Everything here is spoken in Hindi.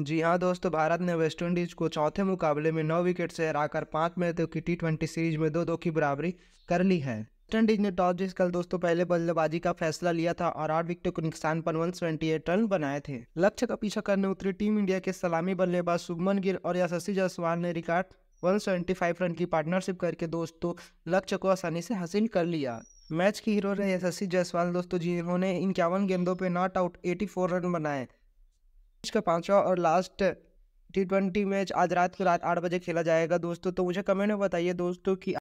जी हाँ दोस्तों भारत ने वेस्टइंडीज़ को चौथे मुकाबले में नौ विकेट से हराकर पाँच में की टी ट्वेंटी सीरीज में दो दो की बराबरी कर ली है वेस्टइंडीज ने टॉस जीत कर दोस्तों पहले बल्लेबाजी का फैसला लिया था और आठ विकेटों के नुकसान पर वन सेवेंटी एट रन बनाए थे लक्ष्य का पीछा करने उतरी टीम इंडिया के सलामी बल्लेबाज सुभमन गिल और यशस्वी जायसवाल ने record one seventy five run की पार्टनरशिप करके दोस्तों लक्ष्य को आसानी से हासिल कर लिया मैच की हीरो रहे यशस्वी जायसवाल दोस्तों जिन्होंने इक्यावन गेंदों पर not out eighty four run बनाए का पांचवा और लास्ट टी ट्वेंटी मैच आज रात को रात आठ बजे खेला जाएगा दोस्तों तो मुझे कमेंट में बताइए दोस्तों कि